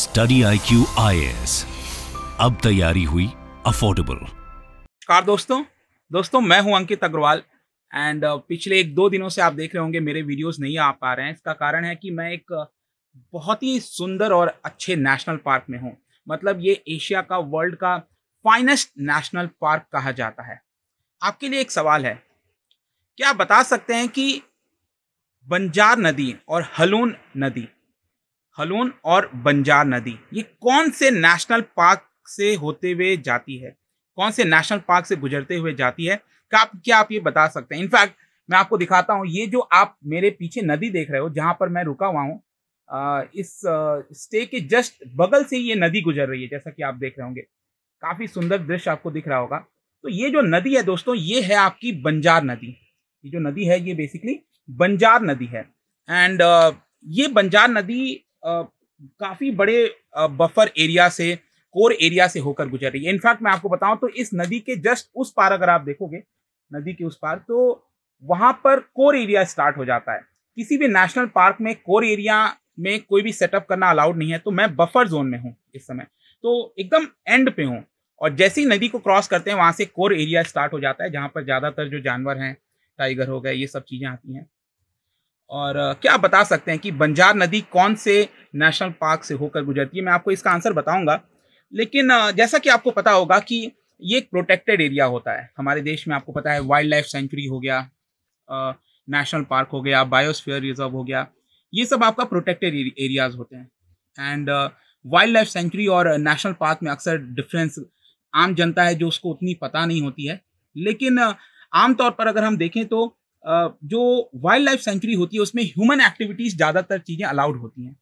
study I Q अब तैयारी हुई अफोर्डेबल कार दोस्तों दोस्तों मैं हूं अंकित अग्रवाल एंड uh, पिछले एक दो दिनों से आप देख रहे होंगे मेरे वीडियोस नहीं आ पा रहे हैं इसका कारण है कि मैं एक uh, बहुत ही सुंदर और अच्छे नेशनल पार्क में हूं मतलब ये एशिया का वर्ल्ड का फाइनेस्ट नेशनल पार्क कहा जाता है आपके लिए एक सवाल है क्या आप बता सकते हैं कि बंजार नदी और हलून नदी हलून और बंजार नदी ये कौन से नेशनल पार्क से होते हुए जाती है कौन से नेशनल पार्क से गुजरते हुए जाती है क्या आप क्या आप ये बता सकते हैं इनफैक्ट मैं आपको दिखाता हूँ ये जो आप मेरे पीछे नदी देख रहे हो जहाँ पर मैं रुका हुआ हूँ इस स्टे के जस्ट बगल से ये नदी गुजर रही है जैसा कि आप देख रहे होंगे काफ़ी सुंदर दृश्य आपको दिख रहा होगा तो ये जो नदी है दोस्तों ये है आपकी बंजार नदी ये जो नदी है ये बेसिकली बंजार नदी है एंड ये बंजार नदी काफ़ी बड़े बफर एरिया से कोर एरिया से होकर गुजर रही है इनफैक्ट मैं आपको बताऊं तो इस नदी के जस्ट उस पार अगर आप देखोगे नदी के उस पार तो वहां पर कोर एरिया स्टार्ट हो जाता है किसी भी नेशनल पार्क में कोर एरिया में कोई भी सेटअप करना अलाउड नहीं है तो मैं बफर जोन में हूँ इस समय तो एकदम एंड पे हूँ और जैसे ही नदी को क्रॉस करते हैं वहां से कोर एरिया स्टार्ट हो जाता है जहाँ पर ज़्यादातर जो जानवर हैं टाइगर हो गए ये सब चीज़ें आती हैं और क्या बता सकते हैं कि बंजार नदी कौन से नेशनल पार्क से होकर गुजरती है मैं आपको इसका आंसर बताऊंगा लेकिन जैसा कि आपको पता होगा कि ये एक प्रोटेक्टेड एरिया होता है हमारे देश में आपको पता है वाइल्ड लाइफ सेंचुरी हो गया नेशनल पार्क हो गया बायोस्फीयर रिजर्व हो गया ये सब आपका प्रोटेक्टेड एरियाज होते हैं एंड वाइल्ड लाइफ सेंचुरी और नेशनल पार्क में अक्सर डिफरेंस आम जनता है जो उसको उतनी पता नहीं होती है लेकिन आमतौर पर अगर हम देखें तो जो वाइल्ड लाइफ सेंचुरी होती है उसमें ह्यूमन एक्टिविटीज़ ज़्यादातर चीज़ें अलाउड होती हैं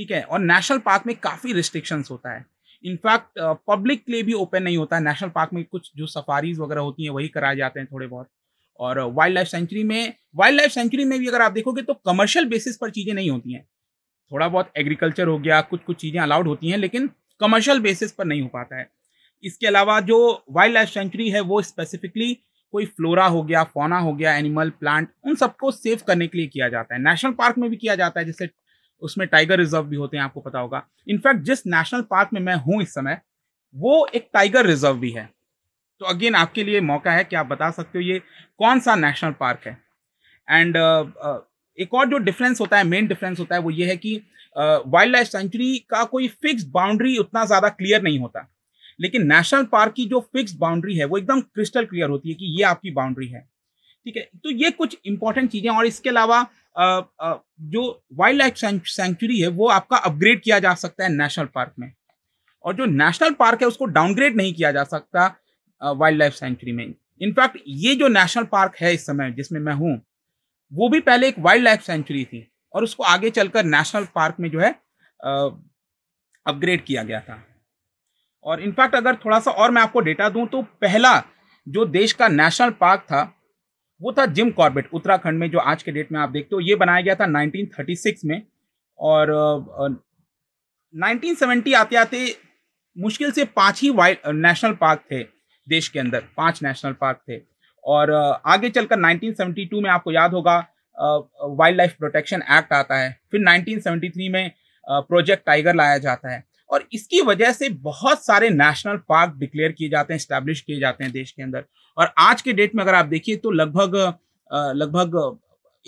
ठीक है और नेशनल पार्क में काफ़ी रिस्ट्रिक्शंस होता है इनफैक्ट पब्लिक के लिए भी ओपन नहीं होता है नेशनल पार्क में कुछ जो सफारीज वगैरह होती हैं वही कराए जाते हैं थोड़े बहुत और वाइल्ड लाइफ सेंचुरी में वाइल्ड लाइफ सेंचुरी में भी अगर आप देखोगे तो कमर्शियल बेसिस पर चीज़ें नहीं होती हैं थोड़ा बहुत एग्रीकल्चर हो गया कुछ कुछ चीज़ें अलाउड होती हैं लेकिन कमर्शियल बेसिस पर नहीं हो पाता है इसके अलावा जो वाइल्ड लाइफ सेंचुरी है वो स्पेसिफिकली कोई फ्लोरा हो गया फोना हो गया एनिमल प्लांट उन सबको सेव करने के लिए किया जाता है नेशनल पार्क में भी किया जाता है जैसे उसमें टाइगर रिजर्व भी होते हैं आपको पता होगा इनफैक्ट जिस नेशनल पार्क में मैं हूँ इस समय वो एक टाइगर रिजर्व भी है तो अगेन आपके लिए मौका है कि आप बता सकते हो ये कौन सा नेशनल पार्क है एंड uh, uh, एक और जो डिफरेंस होता है मेन डिफरेंस होता है वो ये है कि वाइल्ड लाइफ सेंचुरी का कोई फिक्स बाउंड्री उतना ज़्यादा क्लियर नहीं होता लेकिन नेशनल पार्क की जो फिक्स बाउंड्री है वो एकदम क्रिस्टल क्लियर होती है कि ये आपकी बाउंड्री है ठीक है तो ये कुछ इंपॉर्टेंट चीजें और इसके अलावा जो वाइल्ड लाइफ सेंचुरी है वो आपका अपग्रेड किया जा सकता है नेशनल पार्क में और जो नेशनल पार्क है उसको डाउनग्रेड नहीं किया जा सकता वाइल्ड लाइफ सेंचुरी में इनफैक्ट ये जो नेशनल पार्क है इस समय जिसमें मैं हूँ वो भी पहले एक वाइल्ड लाइफ सेंचुरी थी और उसको आगे चलकर नेशनल पार्क में जो है अपग्रेड किया गया था और इनफैक्ट अगर थोड़ा सा और मैं आपको डेटा दूं तो पहला जो देश का नेशनल पार्क था वो था जिम कॉर्बेट उत्तराखंड में जो आज के डेट में आप देखते हो ये बनाया गया था 1936 में और नाइनटीन सेवेंटी आते आते मुश्किल से पांच ही वाइल्ड नेशनल पार्क थे देश के अंदर पांच नेशनल पार्क थे और आगे चलकर 1972 में आपको याद होगा वाइल्ड लाइफ प्रोटेक्शन एक्ट आता है फिर 1973 में प्रोजेक्ट टाइगर लाया जाता है और इसकी वजह से बहुत सारे नेशनल पार्क डिक्लेयर किए जाते हैं स्टैब्लिश किए जाते हैं देश के अंदर और आज के डेट में अगर आप देखिए तो लगभग लगभग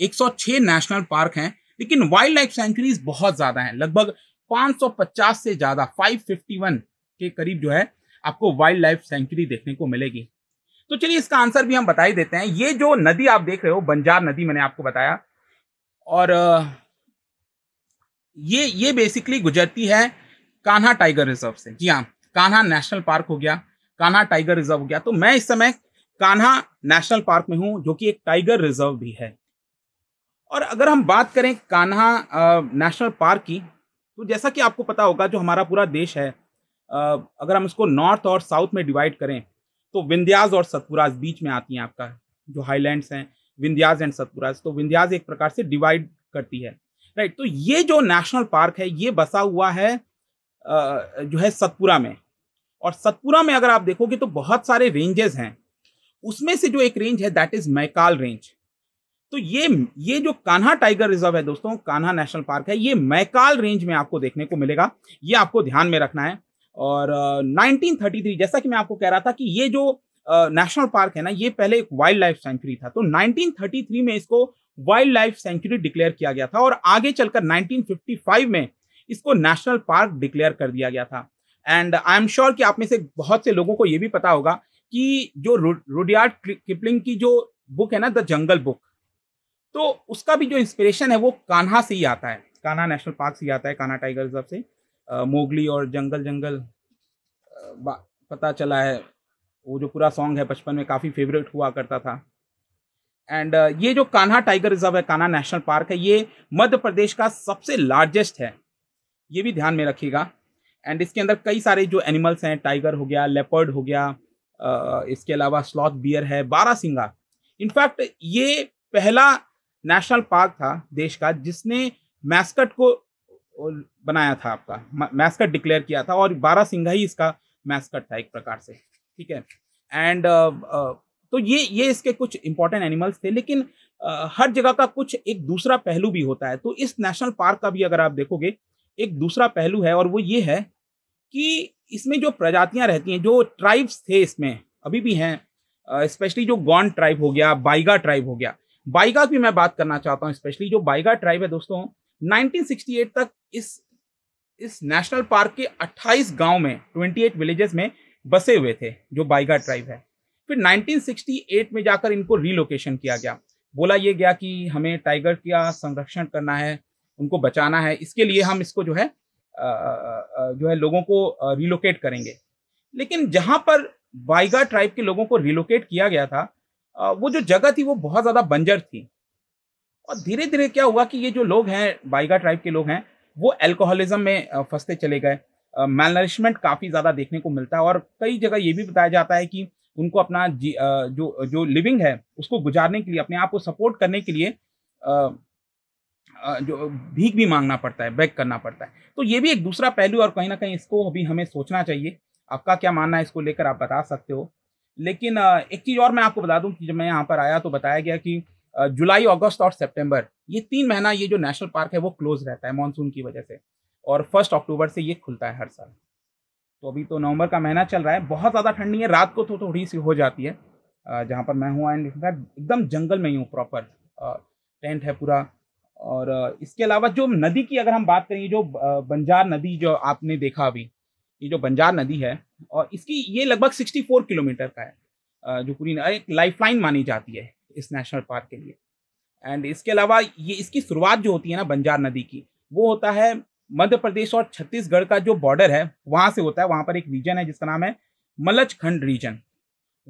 106 नेशनल पार्क हैं लेकिन वाइल्ड लाइफ सेंचुरीज बहुत ज़्यादा हैं लगभग 550 से ज़्यादा 551 के करीब जो है आपको वाइल्ड लाइफ सेंचुरी देखने को मिलेगी तो चलिए इसका आंसर भी हम बता ही देते हैं ये जो नदी आप देख रहे हो बंजार नदी मैंने आपको बताया और ये ये बेसिकली गुजरती है कान्हा टाइगर रिजर्व से जी हाँ कान्हा नेशनल पार्क हो गया कान्हा टाइगर रिजर्व हो गया तो मैं इस समय कान्हा नेशनल पार्क में हूँ जो कि एक टाइगर रिजर्व भी है और अगर हम बात करें कान्हा नेशनल पार्क की तो जैसा कि आपको पता होगा जो हमारा पूरा देश है आ, अगर हम इसको नॉर्थ और साउथ में डिवाइड करें तो विंध्याज और सतपुराज बीच में आती हैं आपका जो हाईलैंड्स हैं विंध्याज एंड सतपुराज तो विंध्याज एक प्रकार से डिवाइड करती है राइट तो ये जो नेशनल पार्क है ये बसा हुआ है जो है सतपुरा में और सतपुरा में अगर आप देखोगे तो बहुत सारे रेंजेस हैं उसमें से जो एक रेंज है दैट इज मैकाल रेंज तो ये ये जो कान्हा टाइगर रिजर्व है दोस्तों कान्हा नेशनल पार्क है ये मैकाल रेंज में आपको देखने को मिलेगा ये आपको ध्यान में रखना है और uh, 1933 जैसा कि मैं आपको कह रहा था कि ये जो नेशनल uh, पार्क है ना ये पहले एक वाइल्ड लाइफ सेंचुरी था तो 1933 में इसको वाइल्ड लाइफ सेंचुरी डिक्लेयर किया गया था और आगे चलकर 1955 में इसको नेशनल पार्क डिक्लेयर कर दिया गया था एंड आई एम श्योर कि आप में से बहुत से लोगों को ये भी पता होगा कि जो रुडियार्ड किपलिंग की जो बुक है ना द जंगल बुक तो उसका भी जो इंस्पिरेशन है वो कान्हा से ही आता है कान्हा नेशनल पार्क से ही आता है कान्हा टाइगर रिजर्व से मोगली और जंगल जंगल पता चला है वो जो पूरा सॉन्ग है बचपन में काफ़ी फेवरेट हुआ करता था एंड ये जो कान्हा टाइगर रिजर्व है कान्हा नेशनल पार्क है ये मध्य प्रदेश का सबसे लार्जेस्ट है ये भी ध्यान में रखिएगा एंड इसके अंदर कई सारे जो एनिमल्स हैं टाइगर हो गया लेपर्ड हो गया इसके अलावा स्लॉथ बियर है बारह सिंगा इनफैक्ट ये पहला नेशनल पार्क था देश का जिसने मैस्कट को बनाया था आपका मैस्कट डिक्लेयर किया था और बारह सिंघा ही इसका मैस्कट था एक प्रकार से ठीक है एंड तो ये ये इसके कुछ इंपॉर्टेंट एनिमल्स थे लेकिन uh, हर जगह का कुछ एक दूसरा पहलू भी होता है तो इस नेशनल पार्क का भी अगर आप देखोगे एक दूसरा पहलू है और वो ये है कि इसमें जो प्रजातियां रहती हैं जो ट्राइब्स थे इसमें अभी भी हैं स्पेशली जो गॉन ट्राइब हो गया बाइगा ट्राइब हो गया बाइगा की मैं बात करना चाहता हूँ स्पेशली जो बाइगा ट्राइब है दोस्तों नाइनटीन तक इस इस नेशनल पार्क के 28 गांव में 28 विलेजेस में बसे हुए थे जो बाइगा ट्राइब है फिर 1968 में जाकर इनको रिलोकेशन किया गया बोला ये गया कि हमें टाइगर का संरक्षण करना है उनको बचाना है इसके लिए हम इसको जो है जो है लोगों को रिलोकेट करेंगे लेकिन जहां पर बाइगा ट्राइब के लोगों को रिलोकेट किया गया था वो जो जगह थी वो बहुत ज़्यादा बंजर थी और धीरे धीरे क्या हुआ कि ये जो लोग हैं बाइगा ट्राइब के लोग हैं वो एल्कोहलिज्म में फंसते चले गए मेलनरिशमेंट काफ़ी ज़्यादा देखने को मिलता है और कई जगह ये भी बताया जाता है कि उनको अपना जी, जो जो लिविंग है उसको गुजारने के लिए अपने आप को सपोर्ट करने के लिए जो भीख भी मांगना पड़ता है बैग करना पड़ता है तो ये भी एक दूसरा पहलू और कहीं ना कहीं इसको अभी हमें सोचना चाहिए आपका क्या मानना है इसको लेकर आप बता सकते हो लेकिन एक चीज़ और मैं आपको बता दूं कि जब मैं यहाँ पर आया तो बताया गया कि जुलाई अगस्त और सितंबर ये तीन महीना ये जो नेशनल पार्क है वो क्लोज रहता है मानसून की वजह से और फर्स्ट अक्टूबर से ये खुलता है हर साल तो अभी तो नवंबर का महीना चल रहा है बहुत ज़्यादा ठंडी है रात को तो थोड़ी सी हो जाती है जहाँ पर मैं हूँ एंड एकदम जंगल में ही हूँ प्रॉपर टेंट है पूरा और इसके अलावा जो नदी की अगर हम बात करें जो बंजार नदी जो आपने देखा अभी ये जो बंजार नदी है और इसकी ये लगभग 64 किलोमीटर का है जो पूरी एक लाइफ लाइन मानी जाती है इस नेशनल पार्क के लिए एंड इसके अलावा ये इसकी शुरुआत जो होती है ना बंजार नदी की वो होता है मध्य प्रदेश और छत्तीसगढ़ का जो बॉर्डर है वहाँ से होता है वहाँ पर एक रीजन है जिसका नाम है मलचखंड रीजन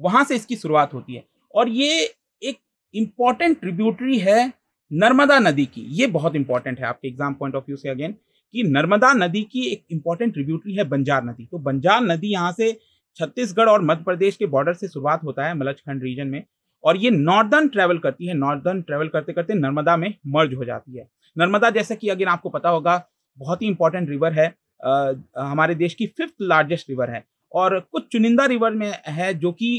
वहाँ से इसकी शुरुआत होती है और ये एक इम्पॉर्टेंट ट्रिब्यूटरी है नर्मदा नदी की ये बहुत इंपॉर्टेंट है आपके एग्जाम पॉइंट ऑफ व्यू से अगेन कि नर्मदा नदी की एक इंपॉर्टेंट ट्रिब्यूटरी है बंजार नदी तो बंजार नदी यहाँ से छत्तीसगढ़ और मध्य प्रदेश के बॉर्डर से शुरुआत होता है मलचखंड रीजन में और ये नॉर्दर्न ट्रैवल करती है नॉर्दर्न ट्रैवल करते करते नर्मदा में मर्ज हो जाती है नर्मदा जैसा कि अगेन आपको पता होगा बहुत ही इंपॉर्टेंट रिवर है आ, हमारे देश की फिफ्थ लार्जेस्ट रिवर है और कुछ चुनिंदा रिवर में है जो कि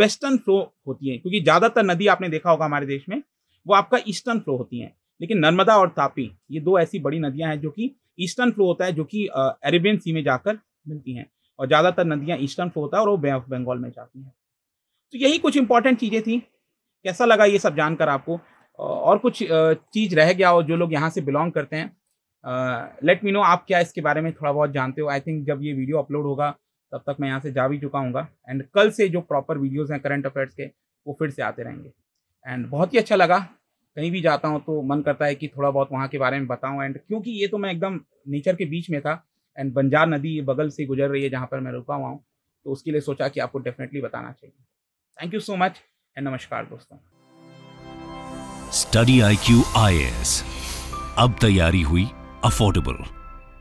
वेस्टर्न फ्लो होती है क्योंकि ज़्यादातर नदी आपने देखा होगा हमारे देश में वो आपका ईस्टर्न फ्लो होती हैं लेकिन नर्मदा और तापी ये दो ऐसी बड़ी नदियां हैं जो कि ईस्टर्न फ्लो होता है जो कि अरेबियन सी में जाकर मिलती हैं और ज़्यादातर नदियाँ ईस्टर्न फ्लो होता है और वो बे ऑफ बंगाल में जाती हैं तो यही कुछ इंपॉर्टेंट चीज़ें थी कैसा लगा ये सब जानकर आपको और कुछ चीज़ रह गया हो जो लोग यहाँ से बिलोंग करते हैं लेट मी नो आप क्या इसके बारे में थोड़ा बहुत जानते हो आई थिंक जब ये वीडियो अपलोड होगा तब तक मैं यहाँ से जा भी चुका हूँ एंड कल से जो प्रॉपर वीडियोज़ हैं करंट अफेयर्स के वो फिर से आते रहेंगे एंड बहुत ही अच्छा लगा कहीं भी जाता हूँ तो मन करता है कि थोड़ा बहुत वहाँ के बारे में बताऊँ एंड क्योंकि ये तो मैं एकदम नेचर के बीच में था एंड बंजार नदी बगल से गुजर रही है जहाँ पर मैं रुका हुआ हूँ तो उसके लिए सोचा कि आपको डेफिनेटली बताना चाहिए thank you so much and नमस्कार दोस्तों study I Q I S अब तैयारी हुई अफोर्डेबल